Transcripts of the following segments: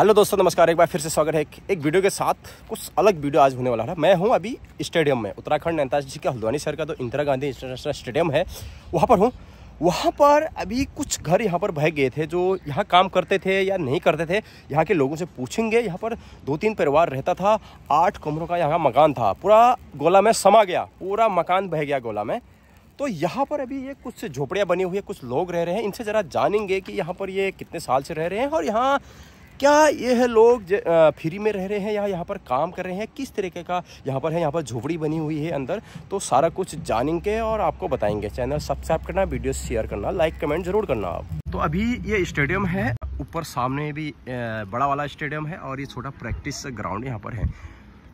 Hello दोस्तों नमस्कार एक बार फिर से स्वागत है एक वीडियो के साथ कुछ अलग वीडियो आज होने वाला है मैं हूं अभी स्टेडियम में उत्तराखंड नेताजी जी के हल्द्वानी शहर का जो तो इंदिरा गांधी इंटरनेशनल स्टेडियम है वहां पर हूं वहाँ पर अभी कुछ घर यहाँ पर बह गए थे जो यहाँ काम करते थे या नहीं करते थे यहाँ के लोगों से पूछेंगे यहाँ पर दो तीन परिवार रहता था आठ कमरों का यहाँ मकान था पूरा गोला में समा गया पूरा मकान बह गया गोला में तो यहाँ पर अभी ये कुछ झोपड़ियाँ बनी हुई है कुछ लोग रह रहे हैं इनसे ज़रा जानेंगे कि यहाँ पर ये कितने साल से रह रहे हैं और यहाँ क्या यह लोग फ्री में रह रहे हैं या यहाँ पर काम कर रहे हैं किस तरीके का यहाँ पर है यहाँ पर झोपड़ी बनी हुई है अंदर तो सारा कुछ जानेंगे और आपको बताएंगे चैनल सब्सक्राइब करना वीडियो शेयर करना लाइक कमेंट जरूर करना आप तो अभी ये स्टेडियम है ऊपर सामने भी बड़ा वाला स्टेडियम है और ये छोटा प्रैक्टिस ग्राउंड यहाँ पर है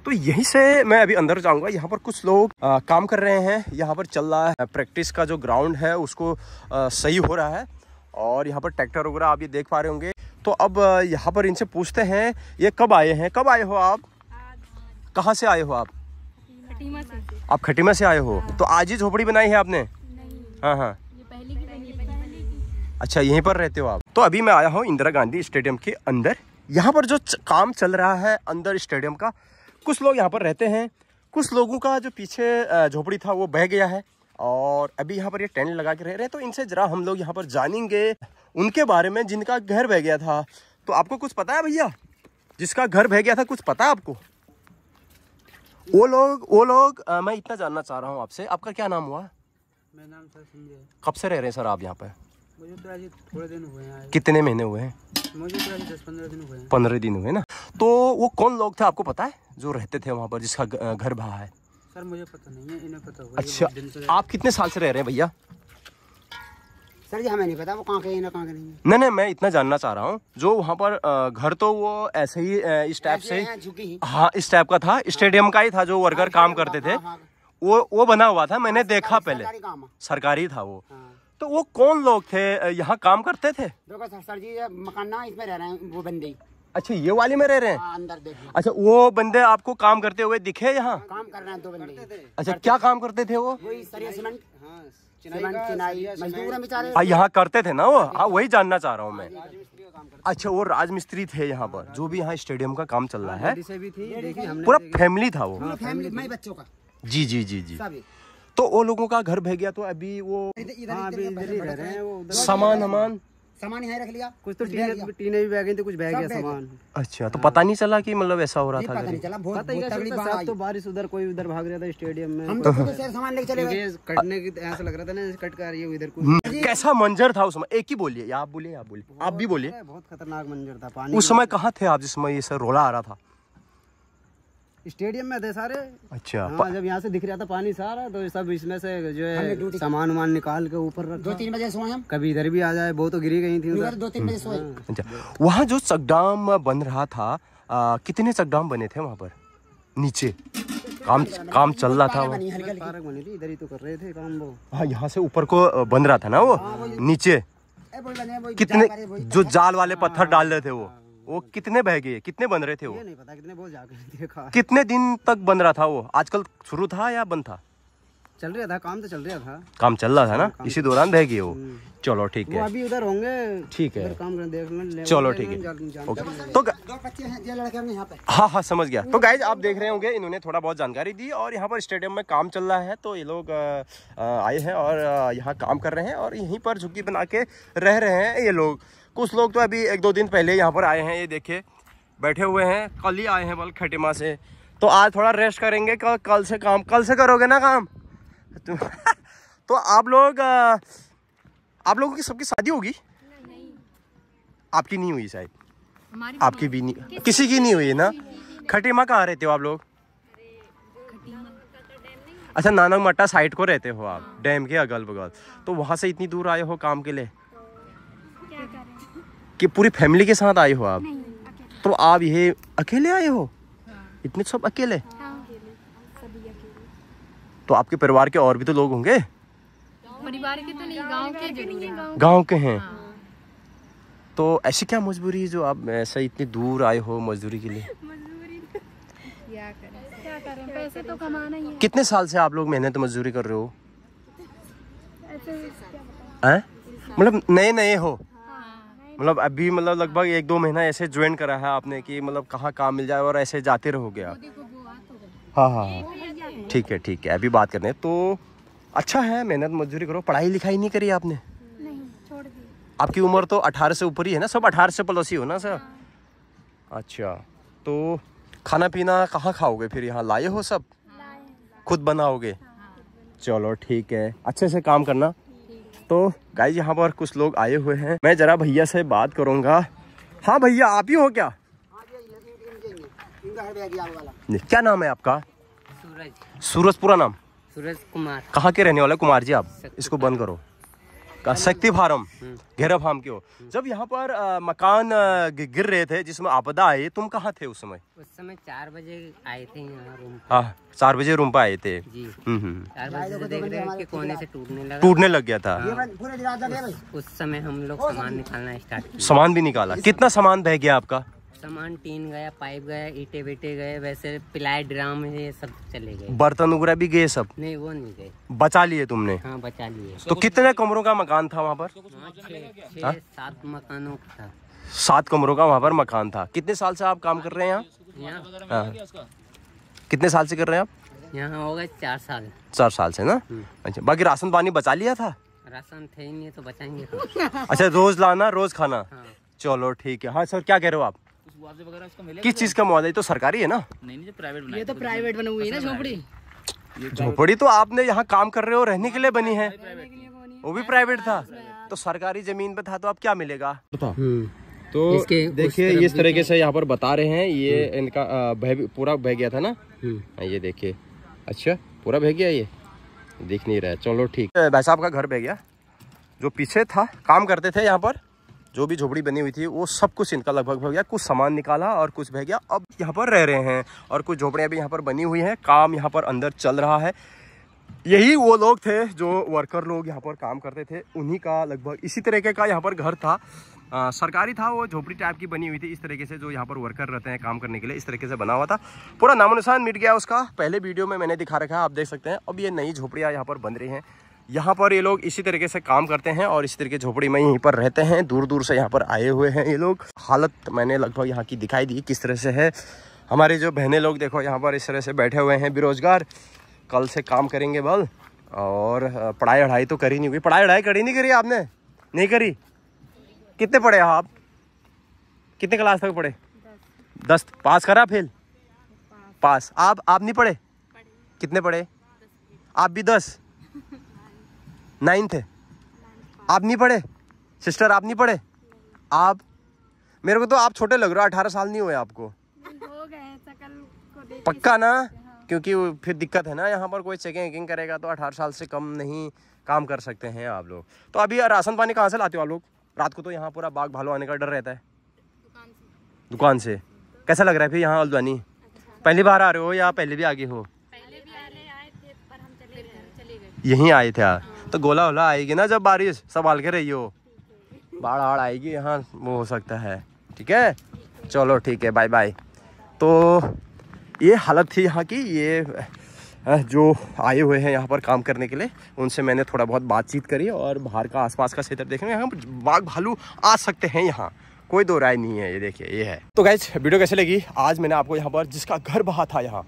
तो यहीं से मैं अभी अंदर जाऊंगा यहाँ पर कुछ लोग आ, काम कर रहे हैं यहाँ पर चल रहा है प्रैक्टिस का जो ग्राउंड है उसको आ, सही हो रहा है और यहाँ पर ट्रैक्टर वगैरह आप ये देख पा रहे होंगे तो अब यहाँ पर इनसे पूछते हैं ये कब आए हैं कब आए हो आप कहाँ से आए हो आप खटीमा से आप खटीमा से आए हो हाँ। तो आज ही झोपड़ी बनाई है आपने हाँ हाँ अच्छा यहीं पर रहते हो आप तो अभी मैं आया हूँ इंदिरा गांधी स्टेडियम के अंदर यहाँ पर जो काम चल रहा है अंदर स्टेडियम का कुछ लोग यहाँ पर रहते हैं कुछ लोगों का जो पीछे झोपड़ी था वो बह गया है और अभी यहाँ पर ये टेंट लगा के रह रहे हैं तो इनसे ज़रा हम लोग यहाँ पर जानेंगे उनके बारे में जिनका घर बह गया था तो आपको कुछ पता है भैया जिसका घर बह गया था कुछ पता है आपको वो लोग वो लोग आ, मैं इतना जानना चाह रहा हूँ आपसे आपका क्या नाम हुआ मेरा नाम सर संजय कब से रह रहे हैं सर आप यहाँ पर तो कितने महीने हुए हैं तो पंद्रह दिन हुए दिन हुए ना तो वो कौन लोग थे आपको पता है जो रहते थे वहाँ पर जिसका घर बहा है सर मुझे पता नहीं है इन्हें पता अच्छा आप कितने साल से रह रहे हैं भैया सर जी हमें नहीं पता वो कहाँ के ना कहाँ के नहीं नहीं नहीं मैं इतना जानना चाह रहा हूँ जो वहाँ पर घर तो वो ऐसे ही इस टाइप से हाँ इस टाइप का था हाँ। स्टेडियम का ही था जो वर्कर हाँ, काम करते थे हाँ, वो वो बना हुआ था मैंने देखा पहले सरकारी था वो तो वो कौन लोग थे यहाँ काम करते थे देखो सर सर जी मकाना इसमें रह रहे हैं वो बंदे अच्छा ये वाली में रह रहे हैं हाँ, अंदर देखिए अच्छा वो बंदे आपको काम करते हुए दिखे यहाँ काम कर रहे हैं दो बंदे अच्छा क्या काम करते थे वो हाँ, हाँ, यहाँ करते थे ना वो हाँ वही जानना चाह रहा हूँ मैं अच्छा वो राजमिस्त्री थे यहाँ पर जो भी यहाँ स्टेडियम का काम चल रहा है पूरा फैमिली था वो फैमिली बच्चों का जी जी जी जी तो वो लोगों का घर भेज गया तो अभी वो सामान वामान सामान यहाँ रख लिया कुछ तो टीने टीने भी बैगे थे तो कुछ बैग गया सामान अच्छा तो पता नहीं चला कि मतलब ऐसा हो रहा था पता नहीं चला तो बारिश उधर कोई उधर भाग रहा था स्टेडियम में हम तो सामान लेके चले गए कटने की ऐसा लग रहा था ना कट कर रही है इधर कुछ हम्म, कैसा मंजर था उस समय एक ही बोलिए आप बोलिए आप बोलिए आप भी बोलिए बहुत खतरनाक मंजर था पानी उस समय कहाँ थे आप जिस समय ये सर रोला आ रहा था स्टेडियम में थे सारे अच्छा हाँ, जब यहाँ से दिख रहा था पानी सारा तो सब इसमें से जो है सामान वामान निकाल के ऊपर दो तीन बजे सोए हम कभी इधर भी आ जाए वो तो गिरी गई थी दो तीन बजे सोए हाँ। अच्छा वहाँ जो चकडाम बन रहा था आ, कितने चकडाम बने थे वहाँ पर नीचे काम काम चल रहा था इधर ही तो कर रहे थे काम वो हाँ यहाँ से ऊपर को बन रहा था ना वो हाँ, नीचे कितने जो जाल वाले पत्थर हाँ। डाल रहे थे वो वो कितने बह गए कितने बन रहे थे वो नहीं पता कितने बहुत देखा कितने दिन तक बन रहा था वो आजकल शुरू था या बंद था चल रहा था काम तो चल रहा था काम चल रहा था ना इसी दौरान बह गए वो हम्म। चलो ठीक है अभी उधर होंगे ठीक है चलो ठीक है ओके तो हाँ हाँ समझ गया तो गाइज आप देख रहे होंगे इन्होंने थोड़ा बहुत जानकारी दी और यहाँ पर स्टेडियम में काम चल रहा है तो ये लोग आए हैं और यहाँ काम कर रहे हैं और यहीं पर झुग्गी बना के रह रहे हैं ये लोग कुछ लोग तो अभी एक दो दिन पहले यहाँ पर आए हैं ये देखे बैठे हुए हैं कल ही आए हैं बल खटिमा से तो आज थोड़ा रेस्ट करेंगे कल कल से काम कल से करोगे ना काम तो, तो आप लोग आप लोगों की सबकी शादी होगी आपकी नहीं हुई शायद आपकी भी नहीं किसी की नहीं हुई ना खटीमा कहाँ रहते हो आप लोग तो अच्छा नानक मट्टा साइड को रहते हो आप हाँ। डैम के अगल बगल तो हाँ। वहाँ से इतनी दूर आए हो काम के लिए कि पूरी फैमिली के साथ आए हो आप तो आप ये अकेले आए हो हाँ। इतने सब हाँ, अकेले तो आपके परिवार के और भी तो लोग होंगे परिवार के तो नहीं गांव के गांव के हैं हाँ। तो ऐसी क्या मजबूरी है जो आप ऐसा इतनी दूर आए हो मजदूरी के लिए तो- पैसे तो कमाना ही कितने साल से आप लोग मेहनत मजदूरी कर रहे हो मतलब नए नए हो मतलब अभी मतलब लगभग एक दो महीना ऐसे ज्वाइन करा है आपने कि मतलब कहाँ काम मिल जाए और ऐसे जाते रहोगे गया हाँ हाँ हाँ ठीक है ठीक है अभी बात करने तो अच्छा है मेहनत मजदूरी करो पढ़ाई लिखाई नहीं करी आपने आपकी उम्र तो अठारह से ऊपर ही है ना सब अठारह से प्लस ही हो ना सर हाँ। अच्छा तो खाना पीना कहाँ खाओगे फिर यहाँ लाए हो सब हाँ, खुद बनाओगे चलो ठीक है अच्छे से काम करना तो गाइज यहाँ पर कुछ लोग आए हुए हैं मैं जरा भैया से बात करूंगा हाँ भैया आप ही हो क्या क्या नाम है आपका सूरज सूरज पूरा नाम सूरज कुमार कहाँ के रहने वाले कुमार जी आप इसको बंद करो का शक्ति फार्म हम्म। घेरा फार्म के हो हम्म। जब यहाँ पर आ, मकान गिर रहे थे जिसमें आपदा आई तुम कहाँ थे उस समय उस समय चार बजे आए थे यहाँ रूम हाँ चार बजे रूम पे आए थे हम्म, टूटने टूटने लग गया था हाँ। उस समय हम लोग सामान निकालना स्टार्ट सामान भी निकाला कितना सामान बह गया आपका सामान टीन गया पाइप गया ईटे बेटे गए वैसे पिलाए ड्राम ये सब चले गए बर्तन वगैरह भी गए सब नहीं वो नहीं गए बचा लिए तुमने हाँ बचा लिए तो कितने कमरों का मकान था वहाँ पर हाँ, सात मकानों का था सात कमरों का वहाँ पर मकान था कितने साल से आप काम कर रहे हैं यहाँ हाँ। कितने साल से कर रहे हैं आप यहाँ हो गए चार साल चार साल से ना हम्म। अच्छा बाकी राशन पानी बचा लिया था राशन थे ही नहीं तो बचाएंगे अच्छा रोज लाना रोज खाना हाँ। चलो ठीक है हाँ सर क्या कह रहे हो आप किस तो चीज का मुआवजा तो सरकारी है ना नहीं प्राइवेट तो बनी हुई है ना झोपड़ी झोपड़ी तो आपने यहाँ काम कर रहे हो रहने के लिए बनी है वो भी प्राइवेट था तो सरकारी जमीन पे था तो आप क्या मिलेगा हम्म। तो देखिए इस तरीके से यहाँ पर बता रहे हैं ये हम्म। इनका बह पूरा बह गया था ना हम्म। हाँ, ये देखिए अच्छा पूरा बह गया ये दिख नहीं रहा चलो ठीक भाई साहब का घर बह गया जो पीछे था काम करते थे यहाँ पर जो भी झोपड़ी बनी हुई थी वो सब कुछ इनका लगभग भग गया कुछ सामान निकाला और कुछ बह गया अब यहाँ पर रह रहे हैं और कुछ झोपड़ियाँ भी यहाँ पर बनी हुई हैं काम यहाँ पर अंदर चल रहा है यही वो लोग थे जो वर्कर लोग यहाँ पर काम करते थे उन्हीं का लगभग इसी तरीके का यहाँ पर घर था आ, सरकारी था वो झोपड़ी टाइप की बनी हुई थी इस तरीके से जो यहाँ पर वर्कर रहते हैं काम करने के लिए इस तरीके से बना हुआ था पूरा नामोनिशान मिट गया उसका पहले वीडियो में मैंने दिखा रखा है आप देख सकते हैं अब ये नई झोपड़ियाँ यहाँ पर बन रही हैं यहाँ पर ये लोग इसी तरीके से काम करते हैं और इसी तरीके झोपड़ी में यहीं पर रहते हैं दूर दूर से यहाँ पर आए हुए हैं ये लोग हालत मैंने लगभग यहाँ की दिखाई दी किस तरह से है हमारे जो बहनें लोग देखो यहाँ पर इस तरह से बैठे हुए हैं बेरोजगार कल से काम करेंगे बल और पढ़ाई अढ़ाई तो करी नहीं हुई पढ़ाई वढ़ाई करी नहीं करी आपने नहीं करी कितने पढ़े आप कितने क्लास तक पढ़े दस पास करा फेल पास आप आप नहीं पढ़े कितने पढ़े आप भी दस नाइन्थ है आप नहीं पढ़े सिस्टर आप नहीं पढ़े आप मेरे को तो आप छोटे लग रहे हो अठारह साल नहीं हुए आपको पक्का ना क्योंकि फिर दिक्कत है ना यहाँ पर कोई चेकिंग वेकिंग करेगा तो अठारह साल से कम नहीं काम कर सकते हैं आप लोग तो अभी राशन पानी कहाँ से लाते हो आप लोग रात को तो यहाँ पूरा बाघ भालू आने का डर रहता है दुकान से, कैसा लग रहा है फिर यहाँ हल्द्वानी अच्छा। पहली बार आ रहे हो या पहले भी आगे हो पहले भी आए थे पर हम चले गए यहीं आए थे आप तो गोला वोला आएगी ना जब बारिश संभाल के रही हो बाढ़ आड़ आएगी यहाँ वो हो सकता है ठीक है चलो ठीक है बाय बाय तो ये हालत थी यहाँ की ये जो आए हुए हैं यहाँ पर काम करने के लिए उनसे मैंने थोड़ा बहुत बातचीत करी और बाहर का आसपास का क्षेत्र देखने यहाँ बाघ भालू आ सकते हैं यहाँ कोई दो राय नहीं है ये देखिए ये है तो गैस वीडियो कैसे लगी आज मैंने आपको यहाँ पर जिसका घर बहा था यहाँ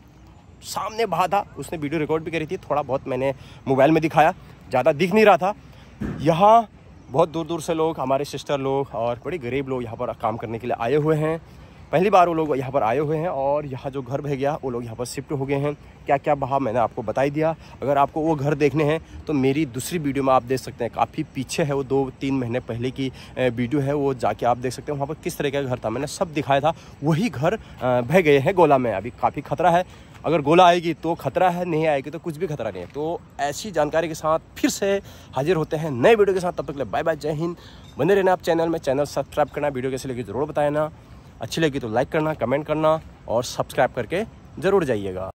सामने बहा था उसने वीडियो रिकॉर्ड भी करी थी थोड़ा बहुत मैंने मोबाइल में दिखाया ज़्यादा दिख नहीं रहा था यहाँ बहुत दूर दूर से लोग हमारे सिस्टर लोग और बड़े गरीब लोग यहाँ पर काम करने के लिए आए हुए हैं पहली बार वो लोग यहाँ पर आए हुए हैं और यहाँ जो घर बह गया वो लोग यहाँ पर शिफ्ट हो गए हैं क्या क्या बहा मैंने आपको बताई दिया अगर आपको वो घर देखने हैं तो मेरी दूसरी वीडियो में आप देख सकते हैं काफ़ी पीछे है वो दो तीन महीने पहले की वीडियो है वो जाके आप देख सकते हैं वहाँ पर किस तरह का घर था मैंने सब दिखाया था वही घर बह गए हैं गोला में अभी काफ़ी खतरा है अगर गोला आएगी तो खतरा है नहीं आएगी तो कुछ भी खतरा नहीं है तो ऐसी जानकारी के साथ फिर से हाजिर होते हैं नए वीडियो के साथ तब तक ले बाय बाय जय हिंद बने रहना आप चैनल में चैनल सब्सक्राइब करना वीडियो कैसे लगी ज़रूर बताना अच्छी लगी तो लाइक करना कमेंट करना और सब्सक्राइब करके ज़रूर जाइएगा